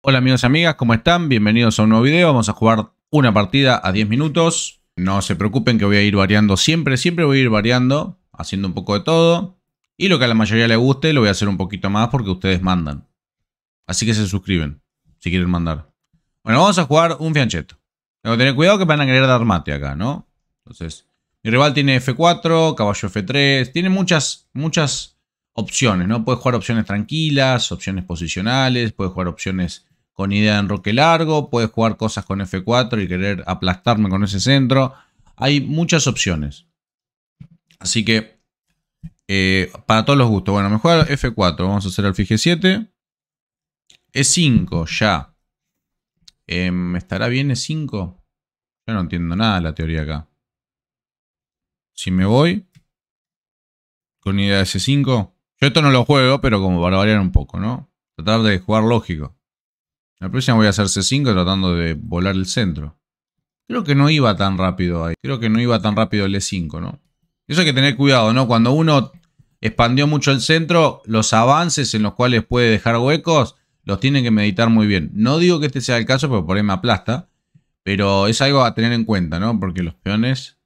Hola amigos y amigas, ¿cómo están? Bienvenidos a un nuevo video. Vamos a jugar una partida a 10 minutos. No se preocupen que voy a ir variando siempre, siempre voy a ir variando, haciendo un poco de todo. Y lo que a la mayoría le guste lo voy a hacer un poquito más porque ustedes mandan. Así que se suscriben si quieren mandar. Bueno, vamos a jugar un fianchetto. Tengo que tener cuidado que van a querer dar mate acá, ¿no? Entonces, mi rival tiene F4, caballo F3, tiene muchas, muchas opciones, ¿no? Puedes jugar opciones tranquilas, opciones posicionales, puedes jugar opciones con idea de enroque largo, puedes jugar cosas con F4 y querer aplastarme con ese centro. Hay muchas opciones. Así que, eh, para todos los gustos. Bueno, mejor F4, vamos a hacer alfije 7. E5, ya. me em, ¿Estará bien E5? Yo no entiendo nada de la teoría acá. Si me voy con idea de e 5 Yo esto no lo juego, pero como para variar un poco, ¿no? Tratar de jugar lógico. La próxima voy a hacer C5 tratando de volar el centro. Creo que no iba tan rápido ahí. Creo que no iba tan rápido el E5, ¿no? Eso hay que tener cuidado, ¿no? Cuando uno expandió mucho el centro, los avances en los cuales puede dejar huecos, los tienen que meditar muy bien. No digo que este sea el caso, pero por ahí me aplasta. Pero es algo a tener en cuenta, ¿no? Porque los peones,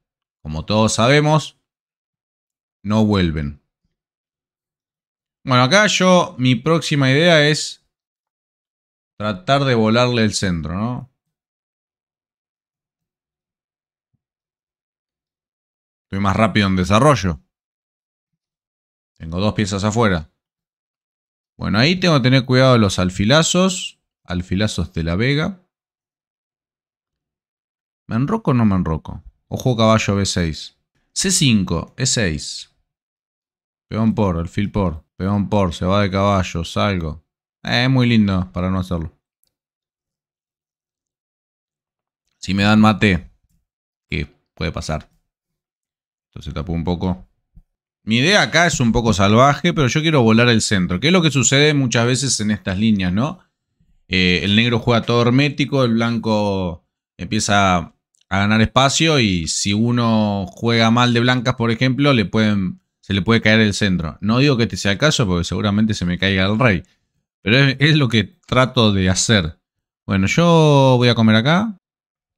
como todos sabemos, no vuelven. Bueno, acá yo, mi próxima idea es Tratar de volarle el centro, ¿no? Estoy más rápido en desarrollo. Tengo dos piezas afuera. Bueno, ahí tengo que tener cuidado de los alfilazos. Alfilazos de la vega. ¿Me enroco o no me enroco? Ojo caballo B6. C5, E6. Peón por, alfil por, peón por, se va de caballo, salgo. Es muy lindo para no hacerlo. Si me dan mate, que puede pasar. Entonces tapó un poco. Mi idea acá es un poco salvaje, pero yo quiero volar el centro. Que es lo que sucede muchas veces en estas líneas, no? Eh, el negro juega todo hermético, el blanco empieza a ganar espacio y si uno juega mal de blancas, por ejemplo, se le puede caer el centro. No digo que este sea el caso porque seguramente se me caiga el rey. Pero es, lo que trato de hacer. Bueno, yo voy a comer acá.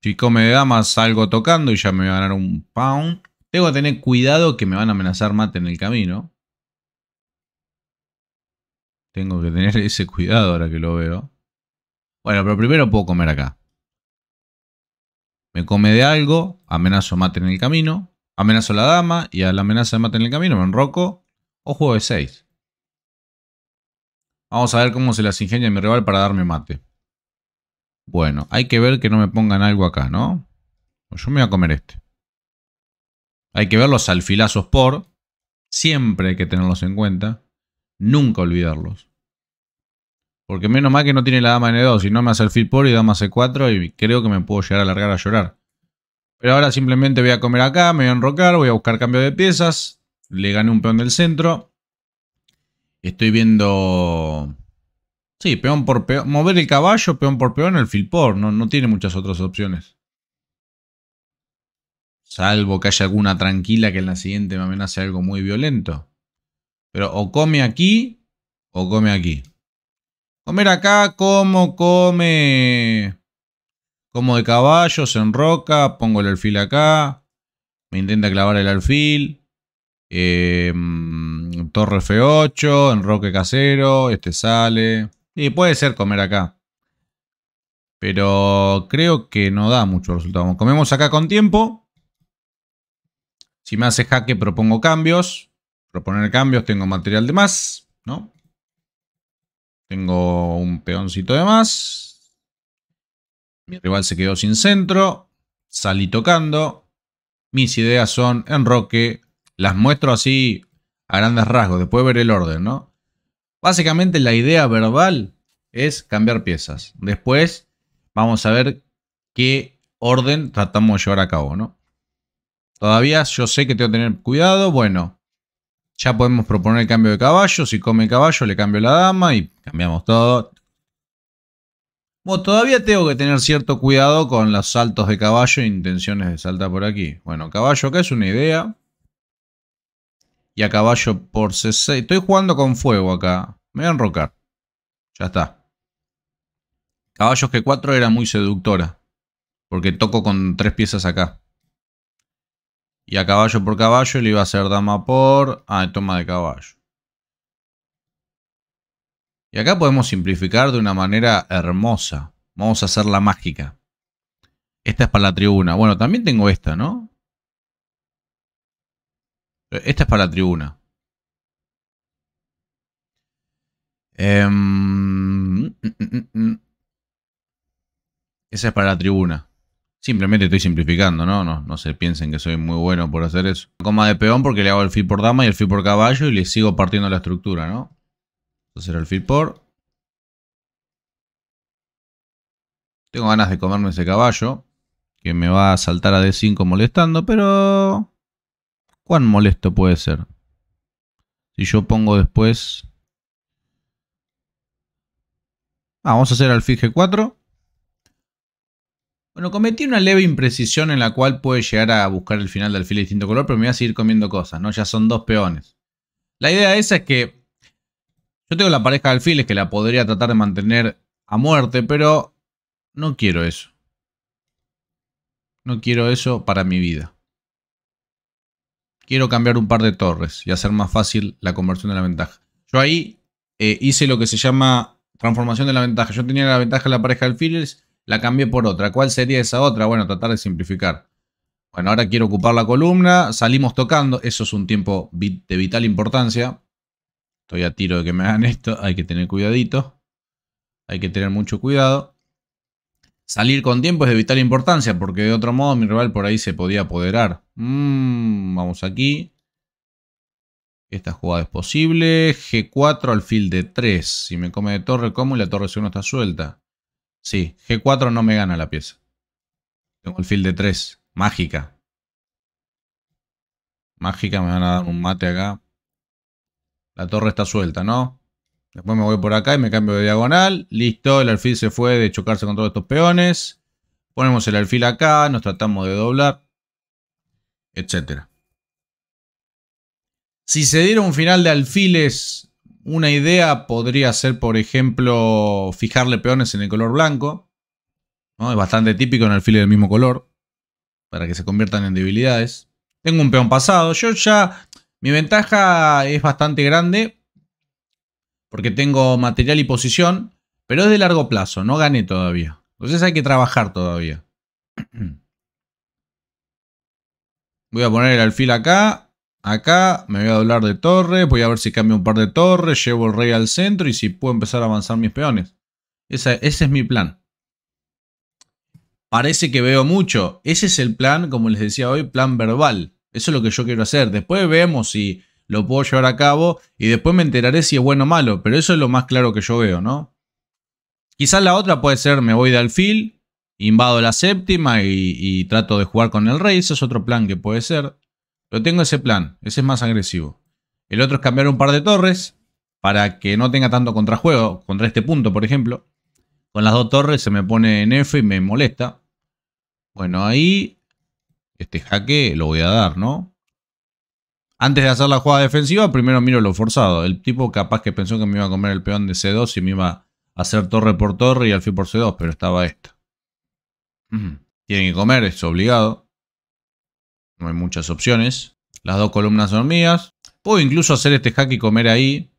Si come de damas salgo tocando y ya me voy a ganar un pound. Tengo que tener cuidado que me van a amenazar mate en el camino. Tengo que tener ese cuidado ahora que lo veo. Bueno, pero primero puedo comer acá. Me come de algo, amenazo mate en el camino, amenazo a la dama y a la amenaza de mate en el camino me enroco o juego de 6. Vamos a ver cómo se las ingenia mi rival para darme mate. Bueno, hay que ver que no me pongan algo acá, ¿no? Yo me voy a comer este. Hay que ver los alfilazos por. Siempre hay que tenerlos en cuenta. Nunca olvidarlos. Porque menos mal que no tiene la dama e 2 Si no me hace alfil por y dama C4 y creo que me puedo llegar a alargar a llorar. Pero ahora simplemente voy a comer acá, me voy a enrocar, voy a buscar cambio de piezas. Le gané un peón del centro. Estoy viendo... Sí, peón por peón. Mover el caballo, peón por peón, el por No, no tiene muchas otras opciones. Salvo que haya alguna tranquila que en la siguiente me amenace algo muy violento. Pero o come aquí o come aquí. Comer acá como come... Como de caballo, se enroca, pongo el alfil acá. Me intenta clavar el alfil. Eh Torre F8, Enroque Casero, este sale. Y puede ser comer acá. Pero creo que no da mucho resultado. Comemos acá con tiempo. Si me hace jaque propongo cambios. Proponer cambios, tengo material de más, ¿no? Tengo un peoncito de más. Mi rival se quedó sin centro. Salí tocando. Mis ideas son enroque. Las muestro así a grandes rasgos. Después ver el orden, ¿no? Básicamente la idea verbal es cambiar piezas. Después vamos a ver qué orden tratamos de llevar a cabo, ¿no? Todavía yo sé que tengo que tener cuidado. Bueno, ya podemos proponer el cambio de caballo. Si come caballo, le cambio la dama y cambiamos todo. Bueno, todavía tengo que tener cierto cuidado con los saltos de caballo e intenciones de saltar por aquí. Bueno, caballo acá es una idea y a caballo por C6. Estoy jugando con fuego acá. Me voy a enrocar. Ya está. Caballos G4 era muy seductora. Porque toco con tres piezas acá. Y a caballo por caballo le iba a hacer dama por... Ah, toma de caballo. Y acá podemos simplificar de una manera hermosa. Vamos a hacer la mágica. Esta es para la tribuna. Bueno, también tengo esta, ¿no? Esta es para la tribuna. Em, esa es para la tribuna. Simplemente estoy simplificando, ¿no? ¿no? se piensen que soy muy bueno por hacer eso. Coma de peón porque le hago el feed por dama y el feed por caballo y le sigo partiendo la estructura, ¿no? Entonces era el feed por. Tengo ganas de comerme ese caballo. Que me va a saltar a D5 molestando, pero... ¿Cuán molesto puede ser? Si yo pongo después... Ah, vamos a hacer alfil G4. Bueno, cometí una leve imprecisión en la cual puede llegar a buscar el final del alfil de distinto color, pero me voy a seguir comiendo cosas, ¿no? Ya son dos peones. La idea esa es que yo tengo la pareja de alfiles que la podría tratar de mantener a muerte, pero no quiero eso. No quiero eso para mi vida quiero cambiar un par de torres y hacer más fácil la conversión de la ventaja. Yo ahí eh, hice lo que se llama transformación de la ventaja. Yo tenía la ventaja de la pareja de alfiles, la cambié por otra. ¿Cuál sería esa otra? Bueno, tratar de simplificar. Bueno, ahora quiero ocupar la columna, salimos tocando, eso es un tiempo de vital importancia. Estoy a tiro de que me hagan esto, hay que tener cuidadito. Hay que tener mucho cuidado. Salir con tiempo es de vital importancia porque de otro modo mi rival por ahí se podía apoderar. Mm, vamos aquí. Esta jugada es posible. G4 alfil de 3. Si me come de torre, ¿cómo? y la torre C1 está suelta. Sí, G4 no me gana la pieza. Tengo alfil de 3. Mágica. Mágica, me van a dar un mm. mate acá. La torre está suelta, ¿no? Después me voy por acá y me cambio de diagonal. Listo, el alfil se fue de chocarse con todos estos peones. Ponemos el alfil acá, nos tratamos de doblar, etcétera. Si se diera un final de alfiles, una idea podría ser, por ejemplo, fijarle peones en el color blanco. ¿no? Es bastante típico en alfiles del mismo color, para que se conviertan en debilidades. Tengo un peón pasado. Yo ya, mi ventaja es bastante grande, porque tengo material y posición, pero es de largo plazo, no gané todavía. Entonces hay que trabajar todavía. Voy a poner el alfil acá, acá, me voy a doblar de torre, voy a ver si cambio un par de torres, llevo el rey al centro y si puedo empezar a avanzar mis peones. Ese, ese es mi plan. Parece que veo mucho. Ese es el plan, como les decía hoy, plan verbal. Eso es lo que yo quiero hacer. Después vemos si lo puedo llevar a cabo y después me enteraré si es bueno o malo, pero eso es lo más claro que yo veo, ¿no? Quizás la otra puede ser me voy de alfil, invado la séptima y, trato de jugar con el rey, ese es otro plan que puede ser. lo tengo ese plan, ese es más agresivo. El otro es cambiar un par de torres para que no tenga tanto contrajuego, contra este punto, por ejemplo. Con las dos torres se me pone en F y me molesta. Bueno, ahí este jaque lo voy a dar, ¿no? antes de hacer la jugada defensiva, primero miro lo forzado. El tipo capaz que pensó que me iba a comer el peón de C2 y me iba a hacer torre por torre y al fin por C2, pero estaba esto. Tiene que comer, es obligado. No hay muchas opciones. Las dos columnas son mías. Puedo incluso hacer este hack y comer ahí.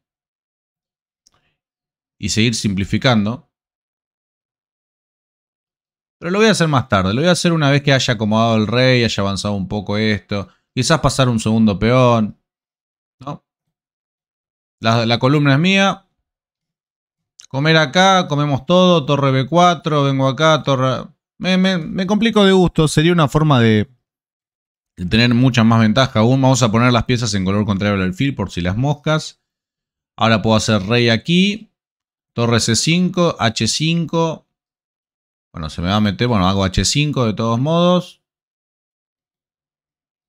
Y seguir simplificando. Pero lo voy a hacer más tarde. Lo voy a hacer una vez que haya acomodado el rey, haya avanzado un poco esto. Quizás pasar un segundo peón. ¿No? La, columna es mía. Comer acá, comemos todo, torre B4, vengo acá, torre... Me, me, complico de gusto, sería una forma de, tener mucha más ventaja aún. Vamos a poner las piezas en color contrario al alfil por si las moscas. Ahora puedo hacer rey aquí, torre C5, H5. Bueno, se me va a meter, bueno, hago H5 de todos modos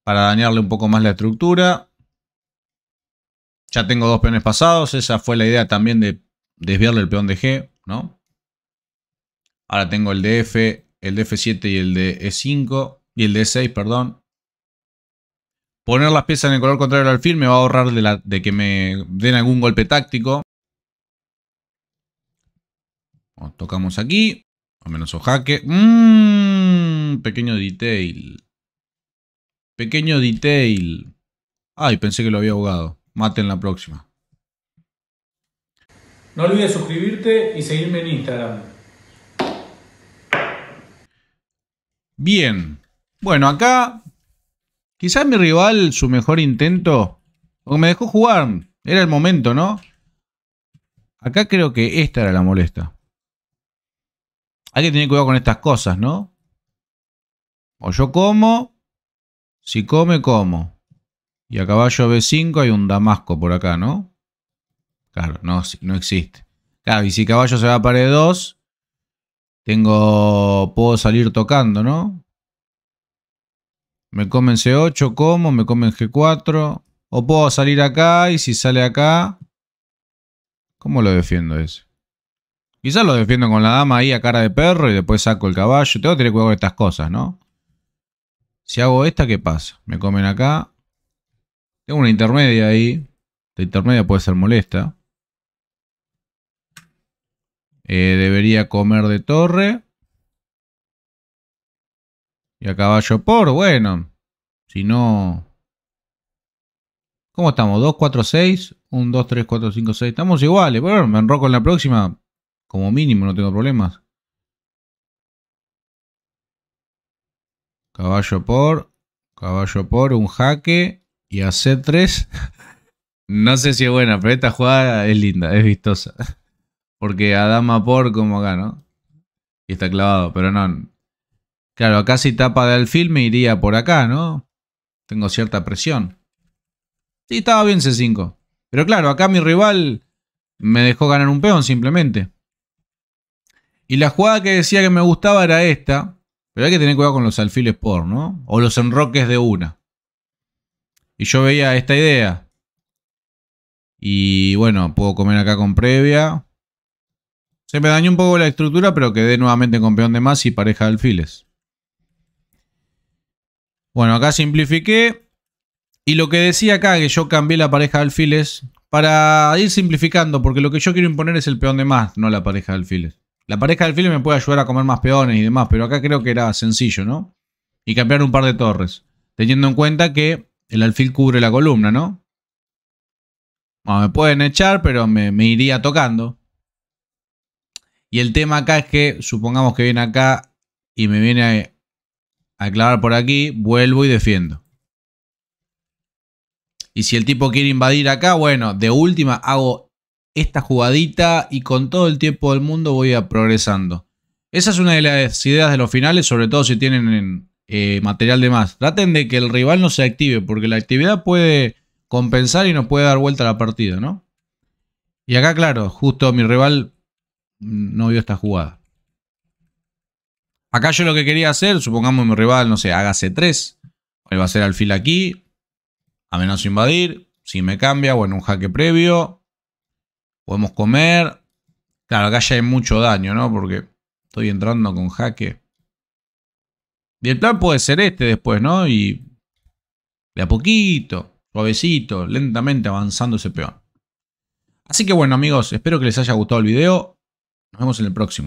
para dañarle un poco más la estructura. Ya tengo dos peones pasados, esa fue la idea también de desviarle el peón de G, ¿no? Ahora tengo el de F, el de F7 y el de E5, y el de E6, perdón. Poner las piezas en el color contrario al alfil me va a ahorrar de, la, que me den algún golpe táctico. tocamos aquí, Al menos o jaque. Mm, pequeño detail. Pequeño detail. Ay, pensé que lo había ahogado. Mate en la próxima. No olvides suscribirte y seguirme en Instagram. Bien. Bueno, acá quizás mi rival, su mejor intento, o me dejó jugar, era el momento, ¿no? Acá creo que esta era la molesta. Hay que tener cuidado con estas cosas, ¿no? O yo como, si come, como. Y a caballo B5 hay un damasco por acá, ¿no? Claro, no, no existe. Claro, y si caballo se va a pared 2, tengo, puedo salir tocando, ¿no? Me comen C8, como, me comen G4. O puedo salir acá y si sale acá... ¿Cómo lo defiendo ese? Quizás lo defiendo con la dama ahí a cara de perro y después saco el caballo. Tengo que tener cuidado con estas cosas, ¿no? Si hago esta, ¿qué pasa? Me comen acá. Tengo una intermedia ahí. Esta intermedia puede ser molesta. Eh, debería comer de torre. Y a caballo por, bueno. Si no... ¿Cómo estamos? 2, 4, 6. 1, 2, 3, 4, 5, 6. Estamos iguales. Bueno, me enroco en la próxima. Como mínimo, no tengo problemas. caballo por, caballo por, un jaque y a C3. no sé si es buena, pero esta jugada es linda, es vistosa. Porque a dama por como acá, ¿no? Y está clavado, pero no. Claro, acá si tapa de alfil me iría por acá, ¿no? Tengo cierta presión. Sí, estaba bien C5. Pero claro, acá mi rival me dejó ganar un peón simplemente. Y la jugada que decía que me gustaba era esta. Pero hay que tener cuidado con los alfiles por, ¿no? O los enroques de una. Y yo veía esta idea. Y bueno, puedo comer acá con previa. Se me dañó un poco la estructura, pero quedé nuevamente con peón de más y pareja de alfiles. Bueno, acá simplifiqué. Y lo que decía acá, que yo cambié la pareja de alfiles para ir simplificando, porque lo que yo quiero imponer es el peón de más, no la pareja de alfiles. La pareja del filme me puede ayudar a comer más peones y demás, pero acá creo que era sencillo, ¿no? Y cambiar un par de torres, teniendo en cuenta que el alfil cubre la columna, ¿no? me pueden echar, pero me, iría tocando. Y el tema acá es que, supongamos que viene acá y me viene a, a clavar por aquí, vuelvo y defiendo. Y si el tipo quiere invadir acá, bueno, de última hago esta jugadita y con todo el tiempo del mundo voy a progresando. Esa es una de las ideas de los finales, sobre todo si tienen eh, material de más. Traten de que el rival no se active, porque la actividad puede compensar y nos puede dar vuelta la partida, ¿no? Y acá, claro, justo mi rival no vio esta jugada. Acá yo lo que quería hacer, supongamos mi rival, no sé, haga C3. va a hacer alfil aquí. A menos invadir. Si me cambia, bueno, un jaque previo. Podemos comer. Claro, acá ya hay mucho daño, ¿no? Porque estoy entrando con jaque. Y el plan puede ser este después, ¿no? Y de a poquito, suavecito, lentamente avanzando ese peón. Así que bueno amigos, espero que les haya gustado el video. Nos vemos en el próximo.